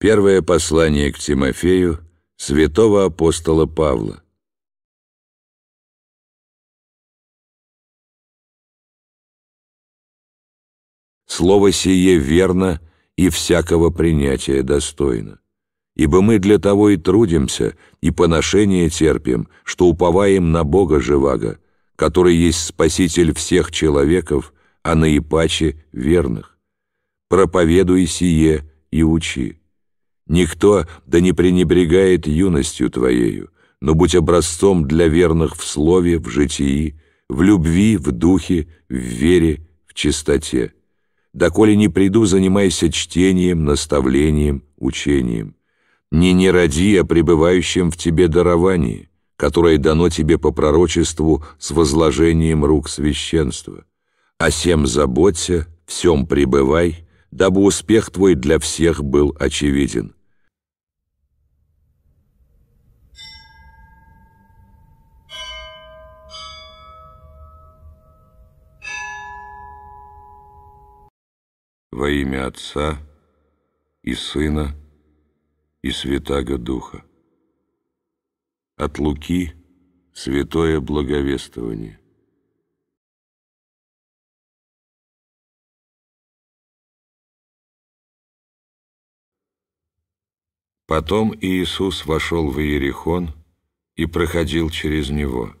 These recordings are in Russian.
Первое послание к Тимофею святого апостола Павла. Слово сие верно и всякого принятия достойно. Ибо мы для того и трудимся, и поношение терпим, что уповаем на Бога Живаго, который есть Спаситель всех человеков, а наипаче верных. Проповедуй сие и учи Никто да не пренебрегает юностью твоею, но будь образцом для верных в слове, в житии, в любви, в духе, в вере, в чистоте. Доколе не приду, занимайся чтением, наставлением, учением. Не не ради о пребывающем в тебе даровании, которое дано тебе по пророчеству с возложением рук священства. О всем заботься, всем пребывай, дабы успех твой для всех был очевиден во имя Отца и Сына и Святаго Духа. От Луки Святое Благовествование. Потом Иисус вошел в Иерихон и проходил через него.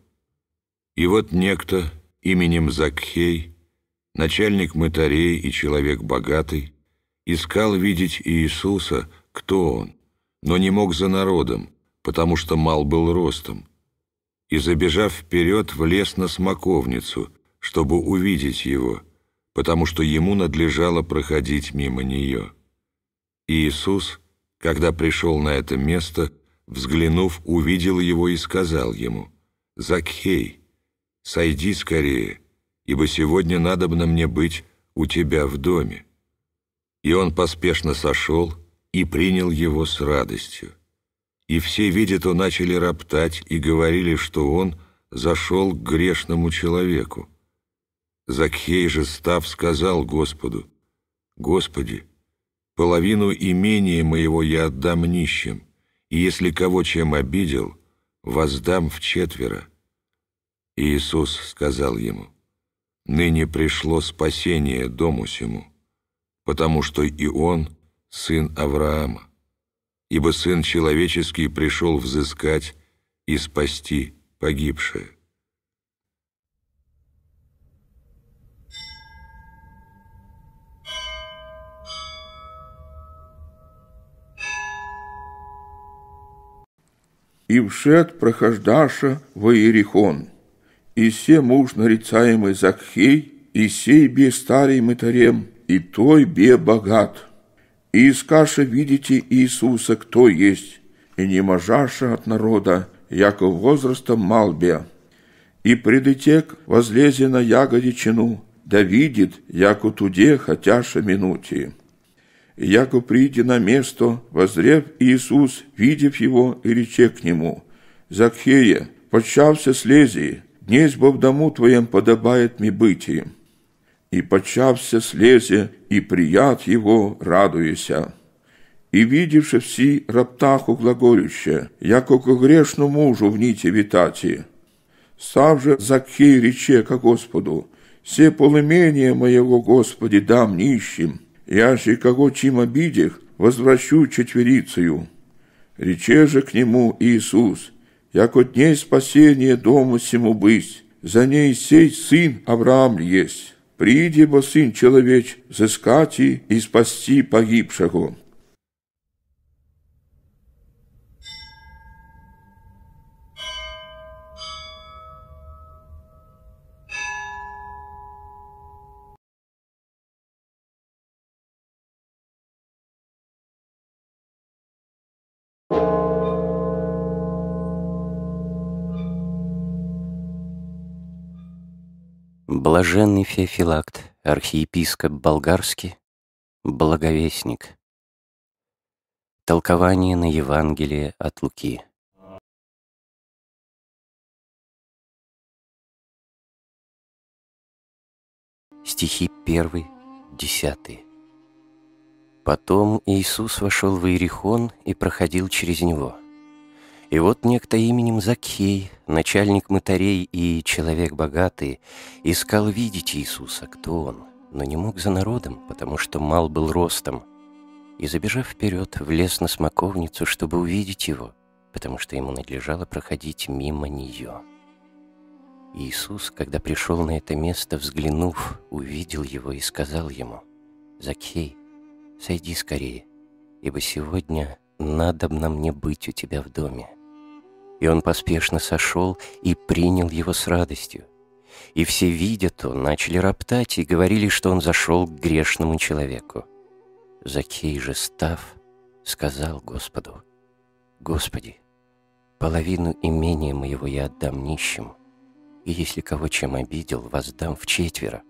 И вот некто именем Закхей – начальник мытарей и человек богатый, искал видеть Иисуса, кто он, но не мог за народом, потому что мал был ростом, и, забежав вперед, влез на смоковницу, чтобы увидеть его, потому что ему надлежало проходить мимо нее. Иисус, когда пришел на это место, взглянув, увидел его и сказал ему, «Закхей, сойди скорее» ибо сегодня надобно мне быть у тебя в доме». И он поспешно сошел и принял его с радостью. И все, видя то, начали роптать и говорили, что он зашел к грешному человеку. Закхей же, став, сказал Господу, «Господи, половину имения моего я отдам нищим, и если кого чем обидел, воздам в четверо. И Иисус сказал ему, Ныне пришло спасение дому сему, потому что и он — сын Авраама. Ибо Сын Человеческий пришел взыскать и спасти погибшее. и вшед прохождаша во Иерихон и се муж нарицаемый Закхей, и сей бе старый мытарем, и той бе богат. И искаше видите Иисуса, кто есть, и не можаша от народа, яко возрастом мал бе. И предытек возлезе на чину, да видит, яко туде хотяша минути. Яко прийди на место, возрев Иисус, видев его, и рече к нему, «Закхея, почався слези, Днесь бо в дому твоєм подобает мне биті, и почався слезе и прият его радуєся. и видівши все раптаху глаголюще, як око грешну мужу в ніті витати, сам же Закхей рече ко Господу, все полымение моего, Господи, дам нищим, я же кого чим обидях, возвращу четверицею. Рече же к нему Иисус – яко дней спасения дому сему быть, за ней сей сын Авраам есть. Приди, бо сын человеч, зыскати и спасти погибшего». Блаженный Феофилакт, архиепископ болгарский, благовестник. Толкование на Евангелие от Луки. Стихи 1, 10. «Потом Иисус вошел в Иерихон и проходил через него». И вот некто именем Закхей, начальник мытарей и человек богатый, искал видеть Иисуса, кто он, но не мог за народом, потому что мал был ростом. И, забежав вперед, влез на смоковницу, чтобы увидеть его, потому что ему надлежало проходить мимо нее. Иисус, когда пришел на это место, взглянув, увидел его и сказал ему, «Закхей, сойди скорее, ибо сегодня надобно мне быть у тебя в доме». И он поспешно сошел и принял его с радостью. И все, видя то, начали роптать и говорили, что он зашел к грешному человеку. Закей же, став, сказал Господу, «Господи, половину имения моего я отдам нищим, и если кого чем обидел, воздам в четверо».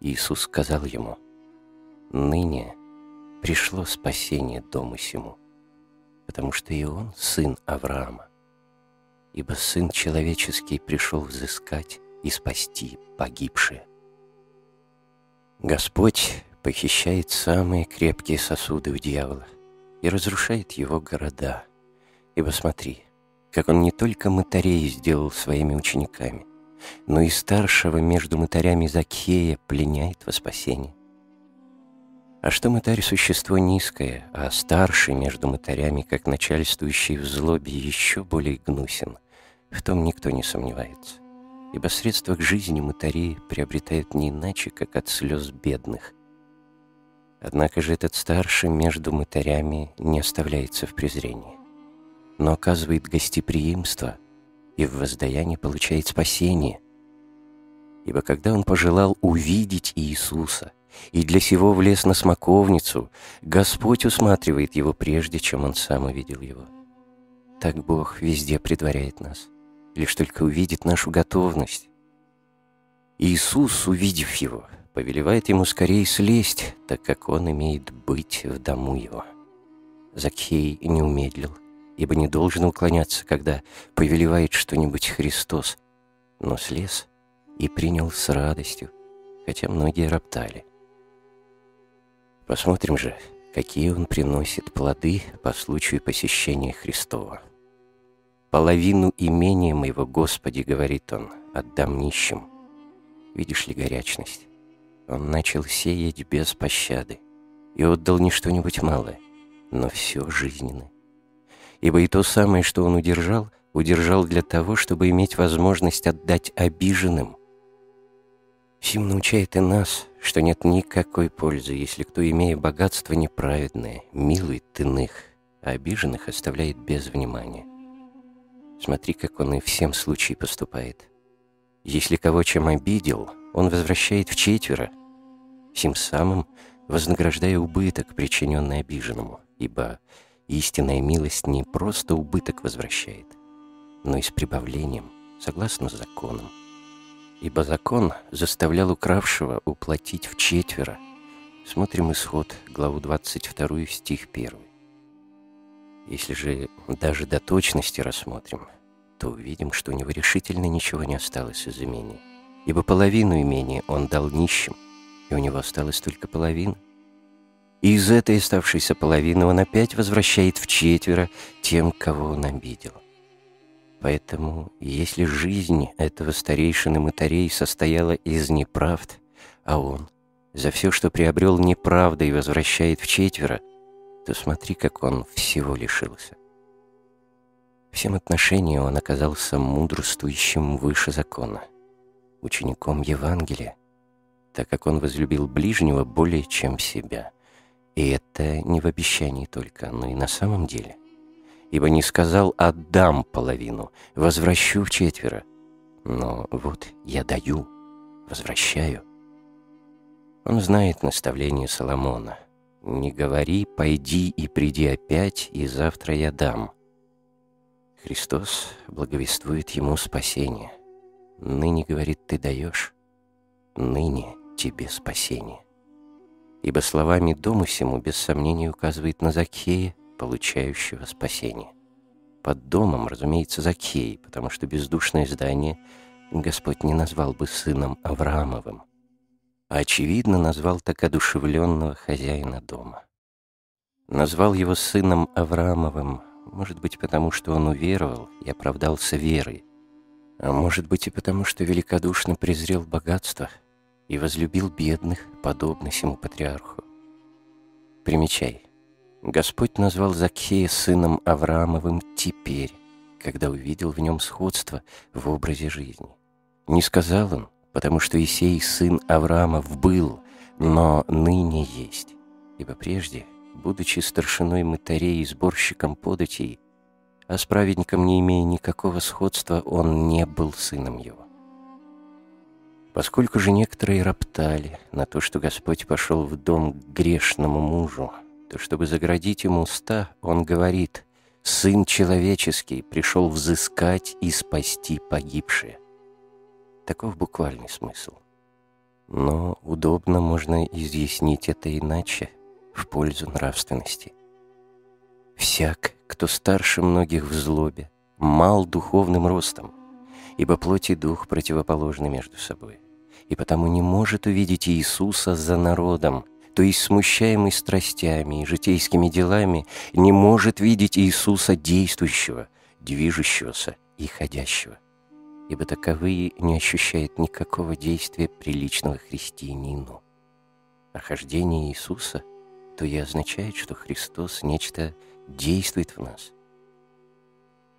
Иисус сказал ему, «Ныне пришло спасение дому сему, потому что и он сын Авраама ибо Сын Человеческий пришел взыскать и спасти погибшие. Господь похищает самые крепкие сосуды у дьявола и разрушает его города. Ибо смотри, как он не только мытарей сделал своими учениками, но и старшего между мытарями Закхея пленяет во спасение. А что мытарь — существо низкое, а старший между мытарями, как начальствующий в злобе, еще более гнусен — в том никто не сомневается, ибо средства к жизни мытари приобретают не иначе, как от слез бедных. Однако же этот старший между мытарями не оставляется в презрении, но оказывает гостеприимство и в воздаянии получает спасение. Ибо когда он пожелал увидеть Иисуса и для сего влез на смоковницу, Господь усматривает его прежде, чем он сам увидел его. Так Бог везде предваряет нас лишь только увидит нашу готовность. Иисус, увидев его, повелевает ему скорее слезть, так как он имеет быть в дому его. Закхей не умедлил, ибо не должен уклоняться, когда повелевает что-нибудь Христос, но слез и принял с радостью, хотя многие роптали. Посмотрим же, какие он приносит плоды по случаю посещения Христова. Половину имения моего, Господи, говорит он, отдам нищим. Видишь ли горячность? Он начал сеять без пощады и отдал не что-нибудь малое, но все жизненное. Ибо и то самое, что он удержал, удержал для того, чтобы иметь возможность отдать обиженным. Сим научает и нас, что нет никакой пользы, если кто, имея богатство неправедное, милует иных, а обиженных оставляет без внимания. Смотри, как он и в всем случае поступает. Если кого чем обидел, он возвращает в четверо, тем самым вознаграждая убыток, причиненный обиженному, ибо истинная милость не просто убыток возвращает, но и с прибавлением, согласно законам. Ибо закон заставлял укравшего уплатить в четверо. Смотрим исход, главу 22, стих 1. Если же даже до точности рассмотрим, то увидим, что у него решительно ничего не осталось из имени, ибо половину имени он дал нищим, и у него осталось только половина. И из этой оставшейся половины он опять возвращает в четверо тем, кого он обидел. Поэтому, если жизнь этого старейшины мытарей состояла из неправд, а он за все, что приобрел неправдой, возвращает в четверо, то смотри, как он всего лишился всем отношении он оказался мудрствующим выше закона, учеником Евангелия, так как он возлюбил ближнего более, чем себя. И это не в обещании только, но и на самом деле. Ибо не сказал «отдам половину, возвращу в четверо», но вот я даю, возвращаю. Он знает наставление Соломона. «Не говори, пойди и приди опять, и завтра я дам». Христос благовествует ему спасение. Ныне, говорит, ты даешь, ныне тебе спасение. Ибо словами дому сему без сомнения указывает на Закея, получающего спасение. Под домом, разумеется, Закей, потому что бездушное здание Господь не назвал бы сыном Авраамовым, а, очевидно, назвал так одушевленного хозяина дома. Назвал его сыном Авраамовым может быть, потому что он уверовал и оправдался верой. А может быть и потому, что великодушно презрел богатство и возлюбил бедных, подобно сему патриарху. Примечай. Господь назвал Закхея сыном Авраамовым теперь, когда увидел в нем сходство в образе жизни. Не сказал он, потому что Исей сын Авраамов был, но ныне есть, ибо прежде будучи старшиной мытарей и сборщиком податей, а с праведником не имея никакого сходства, он не был сыном его. Поскольку же некоторые роптали на то, что Господь пошел в дом к грешному мужу, то чтобы заградить ему уста, он говорит «Сын человеческий пришел взыскать и спасти погибшие». Таков буквальный смысл. Но удобно можно изъяснить это иначе – в пользу нравственности. «Всяк, кто старше многих в злобе, мал духовным ростом, ибо плоть и дух противоположны между собой, и потому не может увидеть Иисуса за народом, то есть смущаемый страстями и житейскими делами, не может видеть Иисуса действующего, движущегося и ходящего, ибо таковые не ощущают никакого действия приличного христианину. А Иисуса — то и означает, что Христос нечто действует в нас.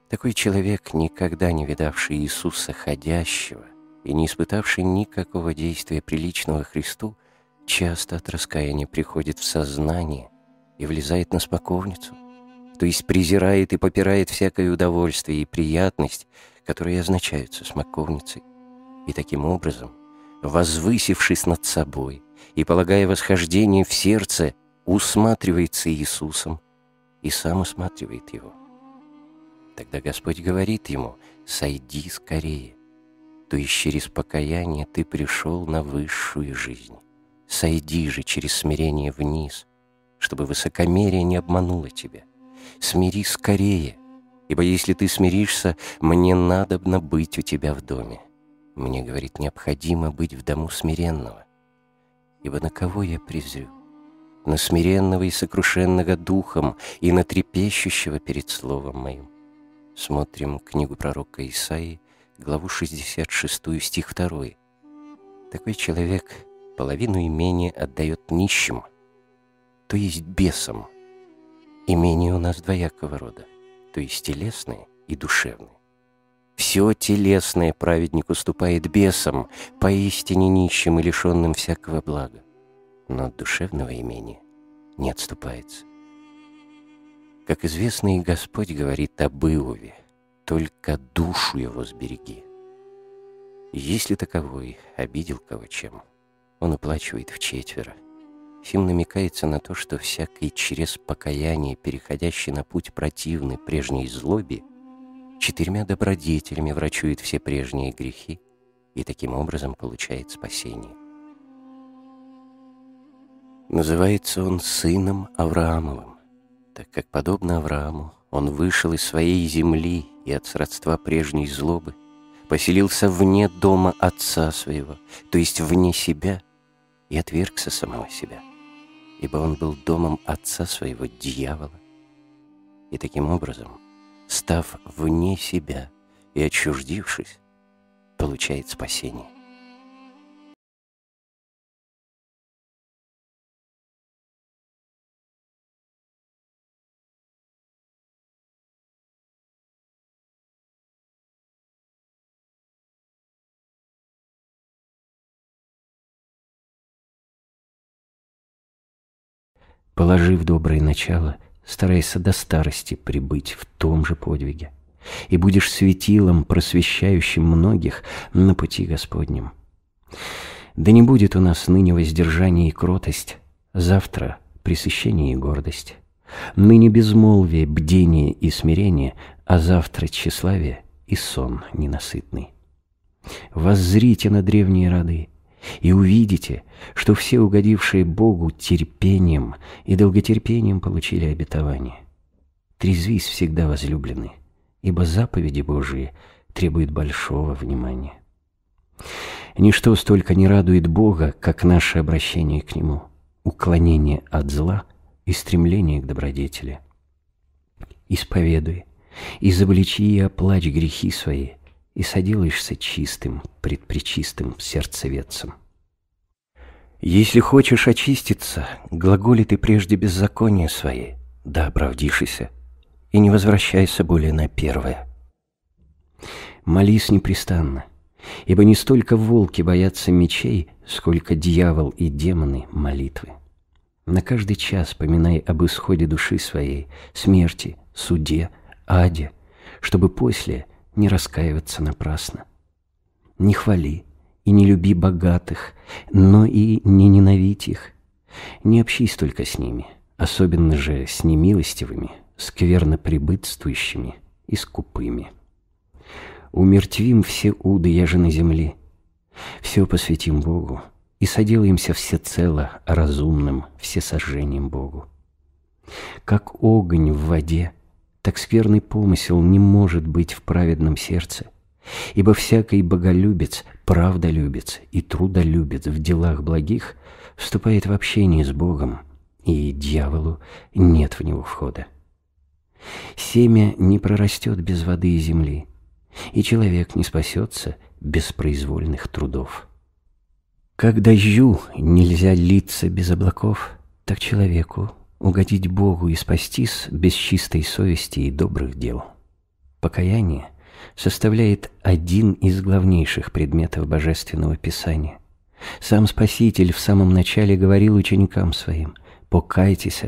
Такой человек, никогда не видавший Иисуса ходящего и не испытавший никакого действия приличного Христу, часто от раскаяния приходит в сознание и влезает на смоковницу, то есть презирает и попирает всякое удовольствие и приятность, которые означаются смоковницей. И таким образом, возвысившись над собой и полагая восхождение в сердце, усматривается Иисусом и сам усматривает его. Тогда Господь говорит ему, «Сойди скорее, то есть через покаяние ты пришел на высшую жизнь. Сойди же через смирение вниз, чтобы высокомерие не обмануло тебя. Смири скорее, ибо если ты смиришься, мне надобно быть у тебя в доме. Мне, говорит, необходимо быть в дому смиренного, ибо на кого я презрю? на смиренного и сокрушенного духом и на трепещущего перед словом моим. Смотрим книгу пророка Исаии, главу 66, стих 2. Такой человек половину имени отдает нищим, то есть бесам. Имение у нас двоякого рода, то есть телесные и душевные. Все телесное праведник уступает бесам, поистине нищим и лишенным всякого блага но от душевного имени не отступается. Как известно, и Господь говорит об Иове, только душу его сбереги. Если таковой обидел кого чем, он уплачивает в четверо. Фим намекается на то, что всякий через покаяние, переходящий на путь противный прежней злобе, четырьмя добродетелями врачует все прежние грехи и таким образом получает спасение. Называется он сыном Авраамовым, так как, подобно Аврааму, он вышел из своей земли и от сродства прежней злобы, поселился вне дома отца своего, то есть вне себя, и отвергся самого себя, ибо он был домом отца своего, дьявола. И таким образом, став вне себя и отчуждившись, получает спасение. положив доброе начало, старайся до старости прибыть в том же подвиге, и будешь светилом, просвещающим многих на пути Господнем. Да не будет у нас ныне воздержание и кротость, завтра пресыщение и гордость, ныне безмолвие, бдение и смирение, а завтра тщеславие и сон ненасытный. Воззрите на древние роды, и увидите, что все угодившие Богу терпением и долготерпением получили обетование. Трезвись всегда, возлюбленный, ибо заповеди Божии требуют большого внимания. Ничто столько не радует Бога, как наше обращение к Нему, уклонение от зла и стремление к добродетели. Исповедуй, изобличи и оплачь грехи свои – и садилаешься чистым, предпречистым сердцеведцем. Если хочешь очиститься, глаголи ты прежде беззаконие свои, да оправдишися, и не возвращайся более на первое. Молись непрестанно, ибо не столько волки боятся мечей, сколько дьявол и демоны молитвы. На каждый час поминай об исходе души своей, смерти, суде, аде, чтобы после – не раскаиваться напрасно. Не хвали и не люби богатых, но и не ненавидь их. Не общись только с ними, особенно же с немилостивыми, скверно прибытствующими и скупыми. Умертвим все уды яжины земли, все посвятим Богу и соделаемся всецело разумным всесожжением Богу. Как огонь в воде — так скверный помысел не может быть в праведном сердце, ибо всякий боголюбец, правдолюбец и трудолюбец в делах благих вступает в общение с Богом, и дьяволу нет в него входа. Семя не прорастет без воды и земли, и человек не спасется без произвольных трудов. Как дождю нельзя литься без облаков, так человеку угодить Богу и спастись без чистой совести и добрых дел. Покаяние составляет один из главнейших предметов Божественного Писания. Сам Спаситель в самом начале говорил ученикам своим «Покайтесь,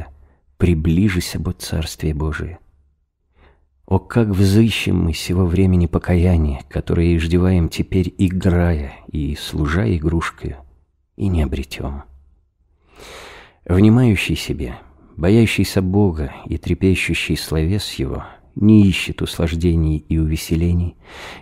приближись обо Царствие Божие». О, как взыщем мы сего времени покаяние, которое и иждеваем теперь, играя и служа игрушкой, и не обретем. Внимающий себе – боящийся Бога и трепещущий словес Его, не ищет услаждений и увеселений,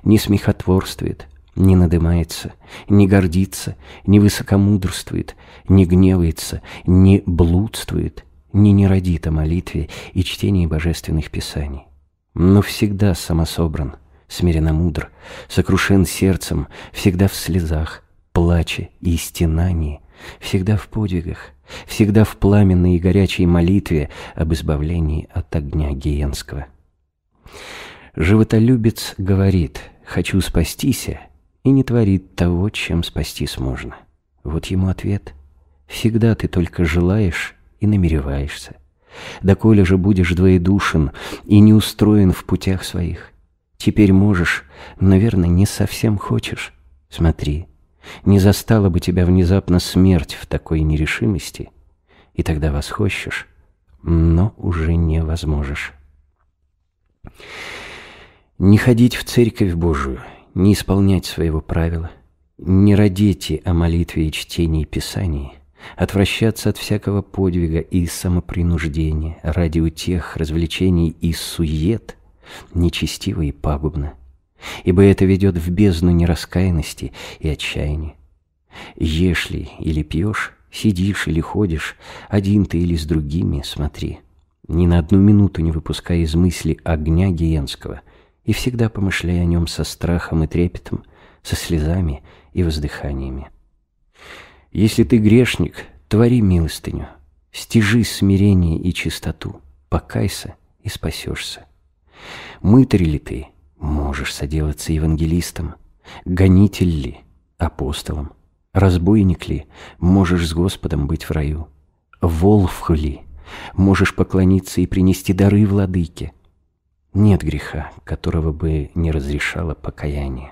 не смехотворствует, не надымается, не гордится, не высокомудрствует, не гневается, не блудствует, не неродит о молитве и чтении божественных писаний, но всегда самособран, смиренно мудр, сокрушен сердцем, всегда в слезах, плаче и стенании, всегда в подвигах, всегда в пламенной и горячей молитве об избавлении от огня гиенского. Животолюбец говорит «хочу спастися» и не творит того, чем спастись можно. Вот ему ответ «всегда ты только желаешь и намереваешься». Доколе же будешь двоедушен и не устроен в путях своих? Теперь можешь, наверное, не совсем хочешь. Смотри, не застала бы тебя внезапно смерть в такой нерешимости, и тогда восхощешь, но уже не возможешь. Не ходить в церковь Божию, не исполнять своего правила, не родите о молитве и чтении Писаний, отвращаться от всякого подвига и самопринуждения ради утех, развлечений и сует нечестиво и пагубно ибо это ведет в бездну нераскаянности и отчаяния. Ешь ли или пьешь, сидишь или ходишь, один ты или с другими, смотри. Ни на одну минуту не выпускай из мысли огня гиенского, и всегда помышляй о нем со страхом и трепетом, со слезами и воздыханиями. Если ты грешник, твори милостыню, стяжи смирение и чистоту, покайся и спасешься. Мытарь ли ты, Можешь соделаться евангелистом, гонитель ли, апостолом, разбойник ли, можешь с Господом быть в раю, волф ли, можешь поклониться и принести дары владыке. Нет греха, которого бы не разрешало покаяние.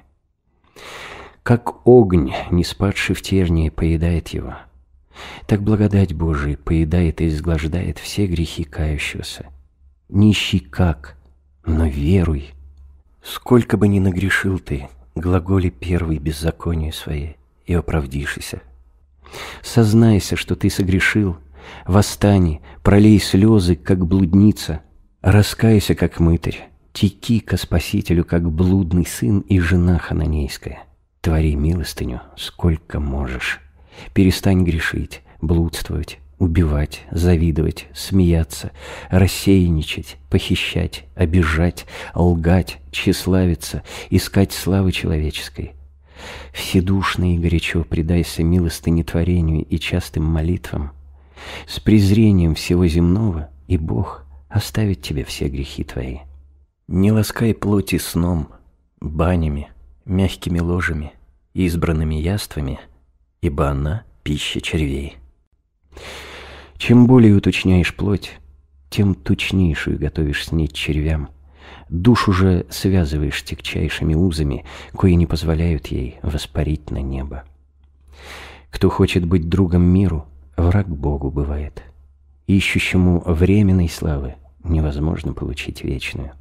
Как огонь, не спадший в тернии, поедает его, так благодать Божия поедает и изглаждает все грехи кающегося. Не как, но веруй – Сколько бы ни нагрешил ты, глаголи первый беззаконие свое и оправдишися. Сознайся, что ты согрешил, восстань, пролей слезы, как блудница, раскайся, как мытарь, теки ко спасителю, как блудный сын и жена хананейская. Твори милостыню, сколько можешь. Перестань грешить, блудствовать, убивать, завидовать, смеяться, рассеянничать, похищать, обижать, лгать, тщеславиться, искать славы человеческой. Вседушно и горячо предайся милостынетворению и частым молитвам. С презрением всего земного и Бог оставит тебе все грехи твои. Не ласкай плоти сном, банями, мягкими ложами, избранными яствами, ибо она – пища червей. Чем более уточняешь плоть, тем тучнейшую готовишь снить червям. Душу же связываешь тягчайшими узами, кои не позволяют ей воспарить на небо. Кто хочет быть другом миру, враг Богу бывает. Ищущему временной славы невозможно получить вечную.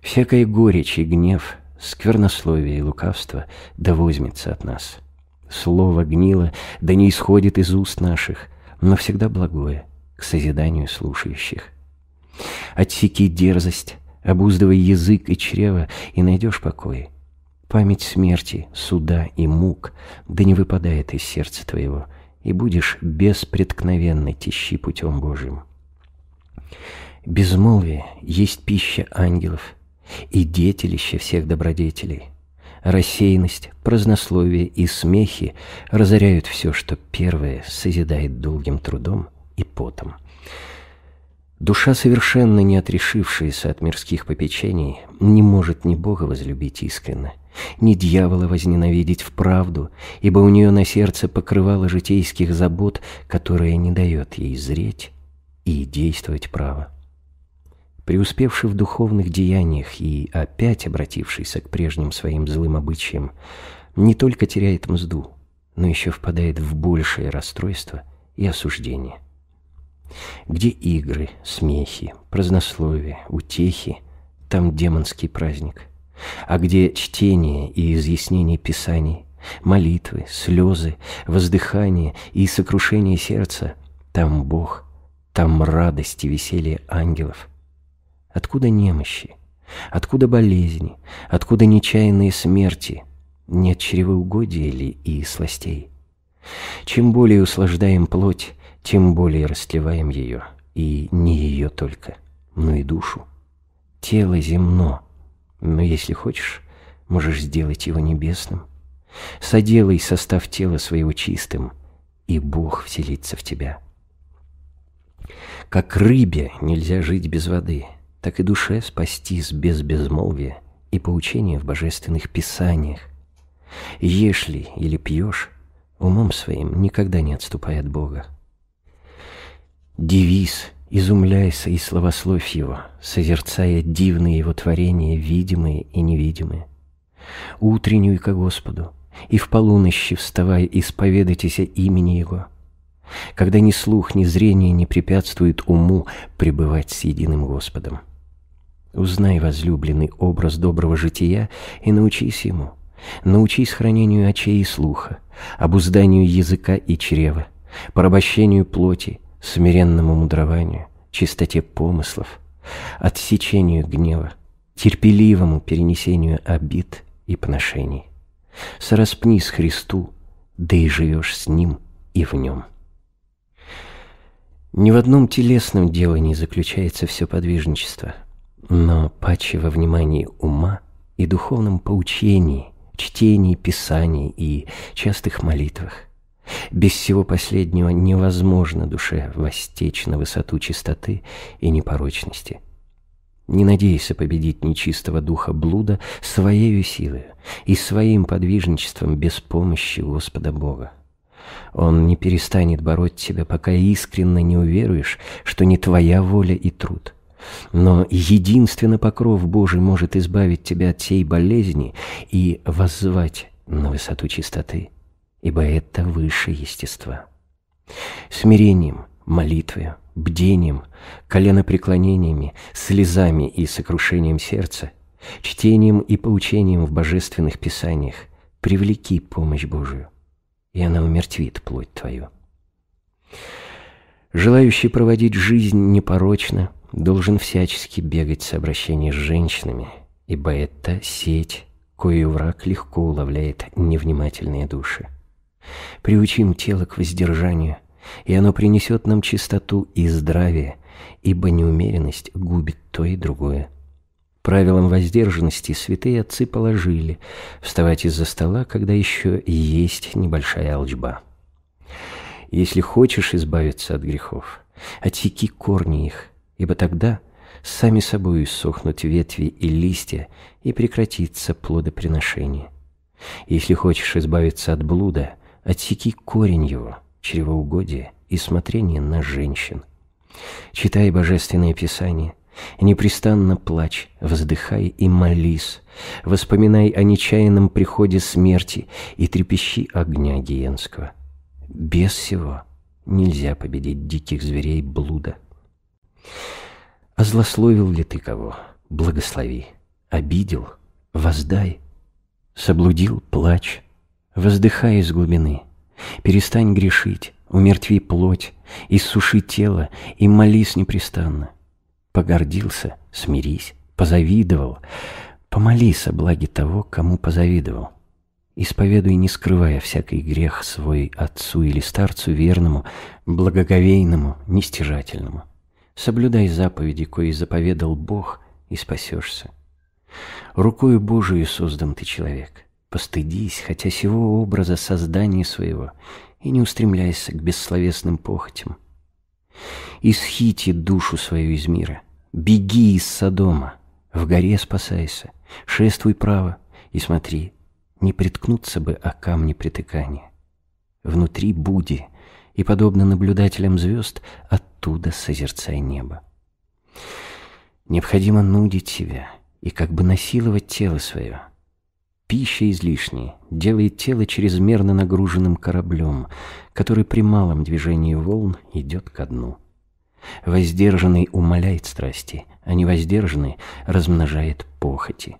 Всякая горечь и гнев, сквернословие и лукавство да возьмется от нас. Слово гнило да не исходит из уст наших — но всегда благое, к созиданию слушающих. Отсеки дерзость, обуздывай язык и чрево, и найдешь покой. Память смерти, суда и мук, да не выпадает из сердца твоего, и будешь беспреткновенно тещи путем Божьим. Безмолвие есть пища ангелов и детелище всех добродетелей. Рассеянность, празднословие и смехи разоряют все, что первое созидает долгим трудом и потом. Душа, совершенно не отрешившаяся от мирских попечений, не может ни Бога возлюбить искренно, ни дьявола возненавидеть вправду, ибо у нее на сердце покрывало житейских забот, которое не дает ей зреть и действовать право преуспевший в духовных деяниях и опять обратившийся к прежним своим злым обычаям, не только теряет мзду, но еще впадает в большее расстройство и осуждение. Где игры, смехи, празднословие, утехи, там демонский праздник. А где чтение и изъяснение писаний, молитвы, слезы, воздыхание и сокрушение сердца, там Бог, там радость и веселье ангелов – Откуда немощи? Откуда болезни? Откуда нечаянные смерти? Нет чревоугодия ли и сластей? Чем более услаждаем плоть, тем более растлеваем ее, и не ее только, но и душу. Тело земно, но если хочешь, можешь сделать его небесным. Соделай состав тела своего чистым, и Бог вселится в тебя. Как рыбе нельзя жить без воды — так и душе спастись без безмолвия и поучения в божественных писаниях. Ешь ли или пьешь, умом своим никогда не отступай от Бога. Девиз «Изумляйся и словословь Его», созерцая дивные Его творения, видимые и невидимые. Утреннюй ко Господу, и в полунощи вставай, исповедайтесь имени Его – когда ни слух, ни зрение не препятствует уму пребывать с единым Господом. Узнай, возлюбленный, образ доброго жития и научись ему. Научись хранению очей и слуха, обузданию языка и чрева, порабощению плоти, смиренному мудрованию, чистоте помыслов, отсечению гнева, терпеливому перенесению обид и поношений. Сораспни с Христу, да и живешь с Ним и в Нем. Ни в одном телесном делании заключается все подвижничество, но паче во внимании ума и духовном поучении, чтении, писании и частых молитвах. Без всего последнего невозможно душе востечь на высоту чистоты и непорочности. Не надейся победить нечистого духа блуда своею силою и своим подвижничеством без помощи Господа Бога. Он не перестанет бороть тебя, пока искренне не уверуешь, что не твоя воля и труд. Но единственно покров Божий может избавить тебя от всей болезни и воззвать на высоту чистоты, ибо это высшее естество. Смирением, молитвой, бдением, коленопреклонениями, слезами и сокрушением сердца, чтением и поучением в божественных писаниях привлеки помощь Божию и она умертвит плоть твою. Желающий проводить жизнь непорочно должен всячески бегать с обращения с женщинами, ибо это сеть, кою враг легко уловляет невнимательные души. Приучим тело к воздержанию, и оно принесет нам чистоту и здравие, ибо неумеренность губит то и другое. Правилам воздержанности святые отцы положили вставать из-за стола, когда еще есть небольшая алчба. Если хочешь избавиться от грехов, отсеки корни их, ибо тогда сами собой иссохнут ветви и листья, и прекратится плодоприношение. Если хочешь избавиться от блуда, отсеки корень его, чревоугодие и смотрение на женщин. Читай Божественное Писание – Непрестанно плачь, вздыхай и молись, воспоминай о нечаянном приходе смерти и трепещи огня гиенского. Без всего нельзя победить диких зверей блуда. А злословил ли ты кого? Благослови. Обидел? Воздай. Соблудил? Плачь. Воздыхай из глубины. Перестань грешить, умертви плоть, иссуши тело и молись непрестанно. Погордился, смирись, позавидовал. Помолись о благе того, кому позавидовал. Исповедуй, не скрывая всякий грех свой отцу или старцу верному, благоговейному, нестяжательному. Соблюдай заповеди, кои заповедал Бог, и спасешься. Рукою Божию создан ты человек. Постыдись, хотя сего образа создания своего, и не устремляйся к бессловесным похотям. Исхити душу свою из мира, Беги из Содома, в горе спасайся, шествуй право и смотри, не приткнуться бы о камни притыкания. Внутри буди, и, подобно наблюдателям звезд, оттуда созерцай небо. Необходимо нудить себя и как бы насиловать тело свое. Пища излишняя делает тело чрезмерно нагруженным кораблем, который при малом движении волн идет ко дну. Воздержанный умаляет страсти, а невоздержанный размножает похоти.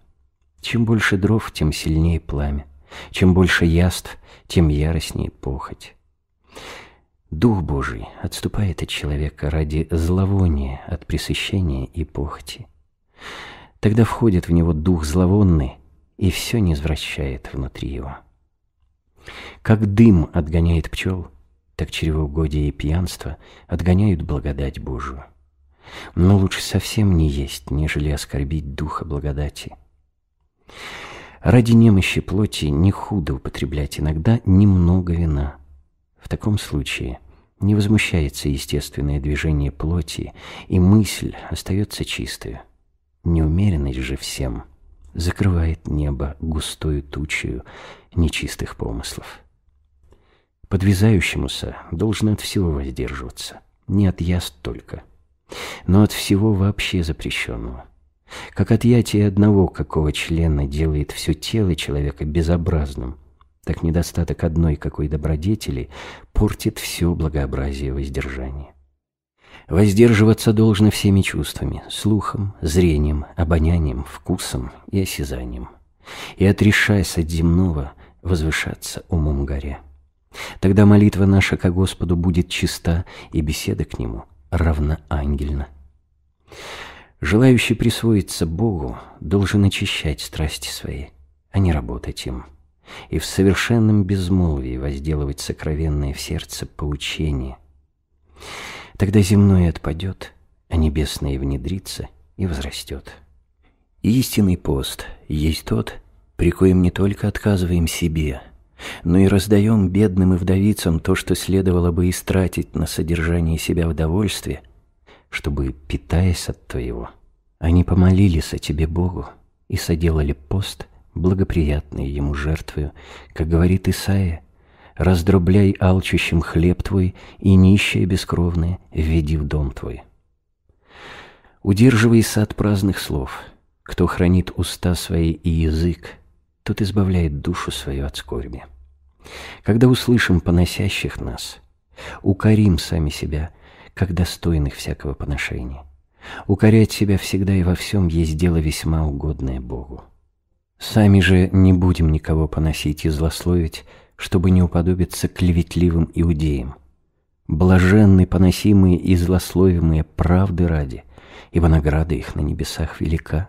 Чем больше дров, тем сильнее пламя. Чем больше яств, тем яростнее похоть. Дух Божий отступает от человека ради зловония, от пресыщения и похоти. Тогда входит в него дух зловонный, и все не извращает внутри его. Как дым отгоняет пчел, так чревоугодие и пьянство отгоняют благодать Божию. Но лучше совсем не есть, нежели оскорбить духа благодати. Ради немощи плоти не худо употреблять иногда немного вина. В таком случае не возмущается естественное движение плоти, и мысль остается чистая. Неумеренность же всем закрывает небо густою тучею нечистых помыслов. Подвязающемуся должно от всего воздерживаться. Не от яст только, но от всего вообще запрещенного. Как отъятие одного какого члена делает все тело человека безобразным, так недостаток одной какой добродетели портит все благообразие воздержания. Воздерживаться должно всеми чувствами – слухом, зрением, обонянием, вкусом и осязанием. И, отрешаясь от земного, возвышаться умом горя. Тогда молитва наша ко Господу будет чиста, и беседа к Нему равноангельна. Желающий присвоиться Богу должен очищать страсти свои, а не работать им, и в совершенном безмолвии возделывать сокровенное в сердце поучение. Тогда земное отпадет, а небесное внедрится и возрастет. Истинный пост есть тот, при коем не только отказываем себе – но и раздаем бедным и вдовицам то, что следовало бы истратить на содержание себя в довольстве, чтобы, питаясь от Твоего, они помолились о Тебе Богу и соделали пост, благоприятный Ему жертвою, как говорит Исаия, «Раздробляй алчущим хлеб Твой и нищие бескровные введи в дом Твой». Удерживайся от праздных слов, кто хранит уста свои и язык, тот избавляет душу свою от скорби. Когда услышим поносящих нас, укорим сами себя, как достойных всякого поношения. Укорять себя всегда и во всем есть дело весьма угодное Богу. Сами же не будем никого поносить и злословить, чтобы не уподобиться клеветливым иудеям. Блаженны поносимые и злословимые правды ради, ибо награда их на небесах велика.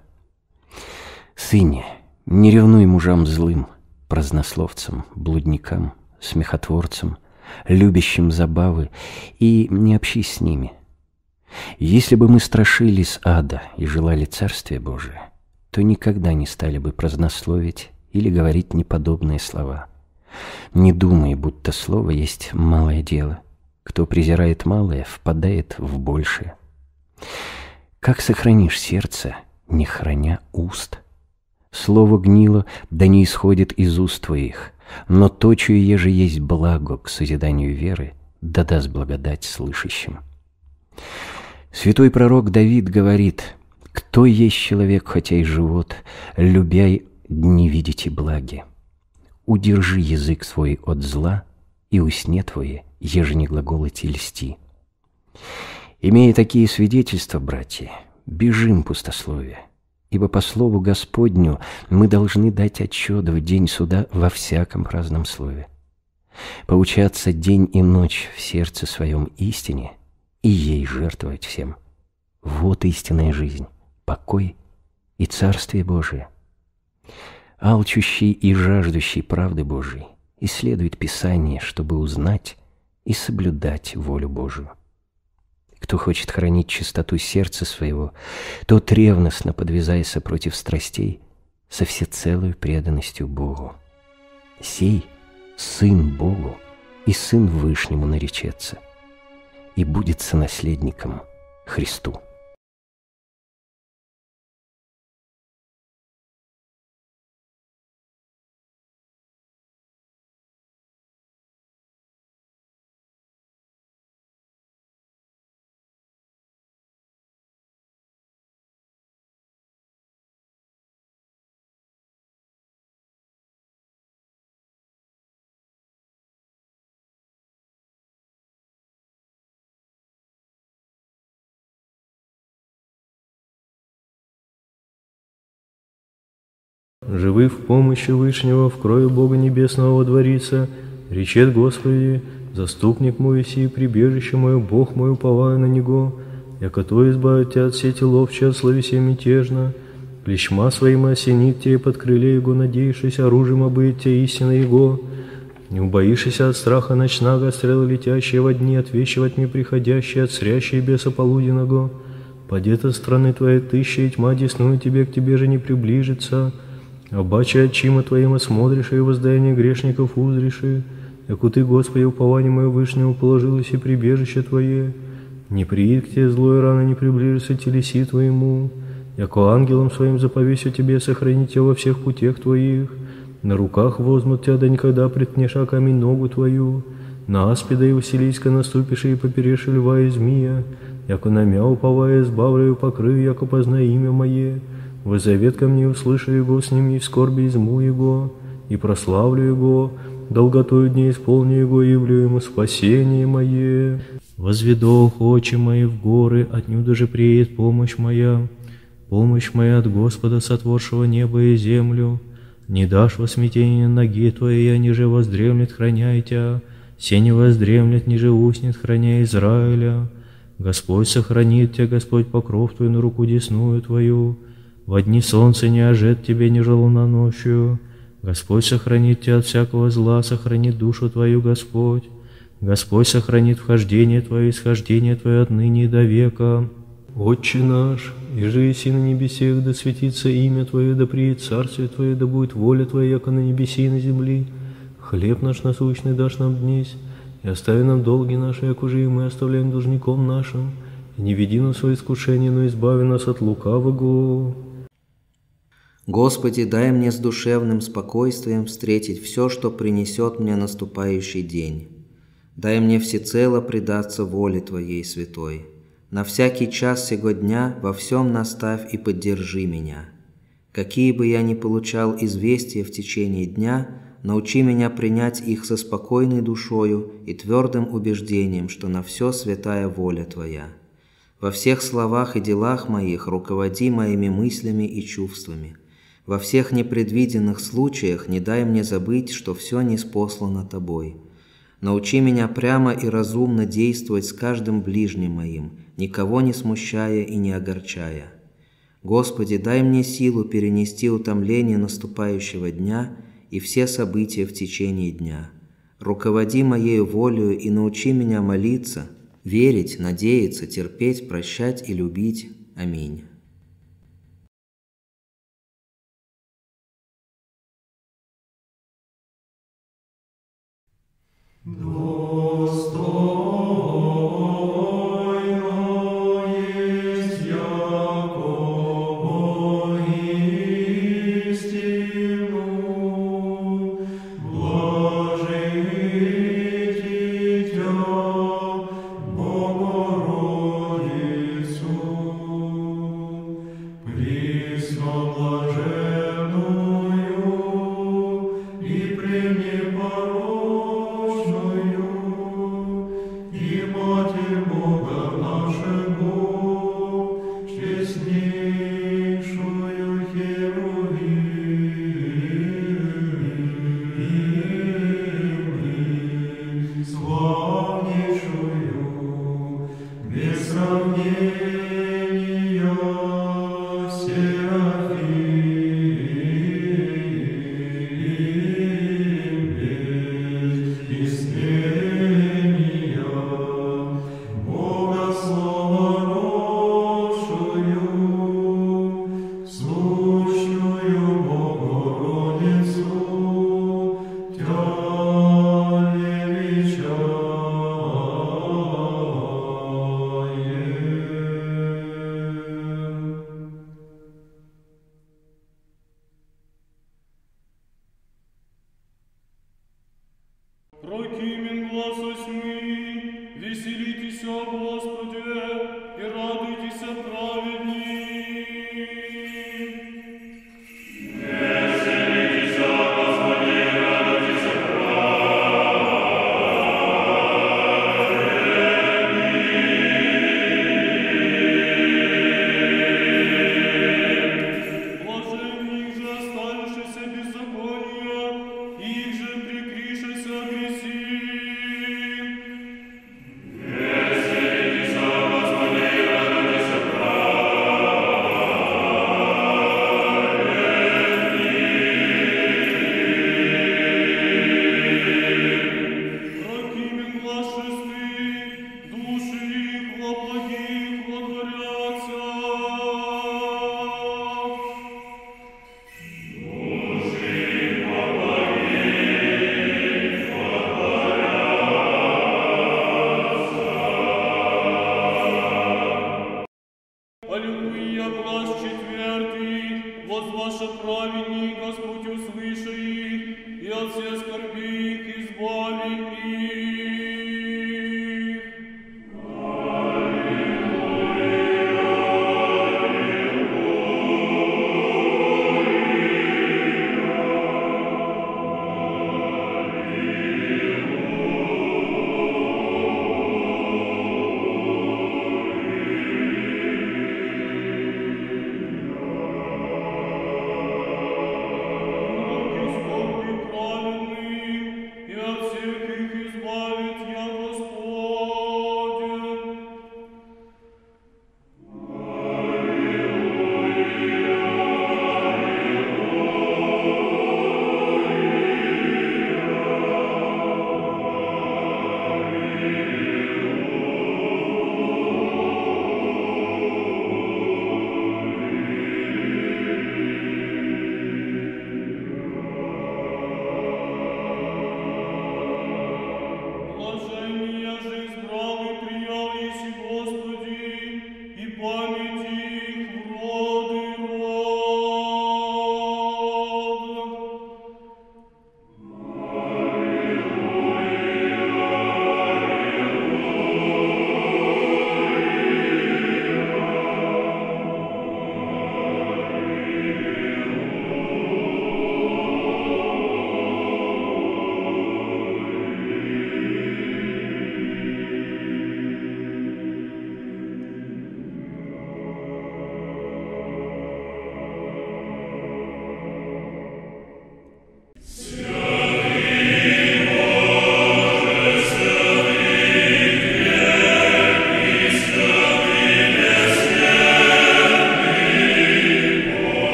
Сыне, не ревнуй мужам злым, празднословцам, блудникам, смехотворцам, любящим забавы, и не общись с ними. Если бы мы страшились ада и желали Царствия Божия, то никогда не стали бы празднословить или говорить неподобные слова. Не думай, будто слово есть малое дело. Кто презирает малое, впадает в большее. Как сохранишь сердце, не храня уст – Слово гнило, да не исходит из уст твоих. Но то, чье же есть благо к созиданию веры, да даст благодать слышащим. Святой пророк Давид говорит, «Кто есть человек, хотя и живот, любяй, не видите благи? Удержи язык свой от зла, и усне твое, еже не глаголать и льсти». Имея такие свидетельства, братья, бежим пустословие, Ибо по слову Господню мы должны дать отчет в день суда во всяком праздном слове. Поучаться день и ночь в сердце своем истине и ей жертвовать всем. Вот истинная жизнь, покой и Царствие Божие. Алчущий и жаждущий правды Божией исследует Писание, чтобы узнать и соблюдать волю Божию. Кто хочет хранить чистоту сердца своего, тот, ревностно подвязается против страстей, со всецелой преданностью Богу. Сей – Сын Богу и Сын Вышнему наречется, и будет сонаследником Христу. Живы в помощи Вышнего, в крови Бога Небесного дворица, речет Господи, заступник мой сей, прибежище мое, Бог мой, уповаю на Него, я то избавит тебя от сети ловча, от словесе мятежно, Клещма своим осенит тебе под крыле Его, надеявшись, оружием обыт тебя истина Его. Не убоишься от страха ночного, стрела летящие во дни, от вещи приходящие, от срящие беса полуденного. Подета страны твоей тысяча, и тьма десную тебе, к тебе же не приближится. Обаче очима Твоима смотришь и воздаяние грешников узриши, яку Ты, Господи, упование мое вышнего положилось и прибежище Твое, не приид к Тебе злой рано, не приближится телеси Твоему, яко ангелам своим заповесю Тебе сохранить Тебя во всех путях Твоих, на руках возьмут Тебя, да никогда приткнеша камень ногу Твою, на аспида и василийска наступишь и поперешь льва и змия, яко на мя уповая, избавлю покрыв, яко познай имя Мое, вы ко мне услышу его, с ним и в скорби изму его, и прославлю его, долготою дней исполню его, и явлю ему спасение мое. Возведу очи мои в горы, отнюдь же приедет помощь моя, помощь моя от Господа, сотворшего небо и землю. Не дашь во смятение ноги твоей, а ниже воздремлет, храняй тебя, все не воздремлет, ниже уснет, храня Израиля. Господь сохранит тебя, Господь покров твой на руку десную твою, в дни солнце не ожет тебе, ни желуна ночью. Господь сохранит тебя от всякого зла, сохранит душу твою, Господь. Господь сохранит вхождение твое, исхождение твое отныне и до века. Отче наш, и жизнь иси на небесех, да светится имя Твое, да приедет царствие Твое, да будет воля Твоя, яко на небеси и на земли. Хлеб наш насущный дашь нам днесь, и остави нам долги наши, як уже и мы оставляем должником нашим. И не веди нас в искушение, но избави нас от лукавого. Господи, дай мне с душевным спокойствием встретить все, что принесет мне наступающий день. Дай мне всецело предаться воле Твоей святой. На всякий час сего дня во всем наставь и поддержи меня. Какие бы я ни получал известия в течение дня, научи меня принять их со спокойной душою и твердым убеждением, что на все святая воля Твоя. Во всех словах и делах моих руководи моими мыслями и чувствами – во всех непредвиденных случаях не дай мне забыть, что все неспослано Тобой. Научи меня прямо и разумно действовать с каждым ближним моим, никого не смущая и не огорчая. Господи, дай мне силу перенести утомление наступающего дня и все события в течение дня. Руководи моею волею и научи меня молиться, верить, надеяться, терпеть, прощать и любить. Аминь. nos вот ваша праведник, Господь услышит, и от всех скорбит избавит их.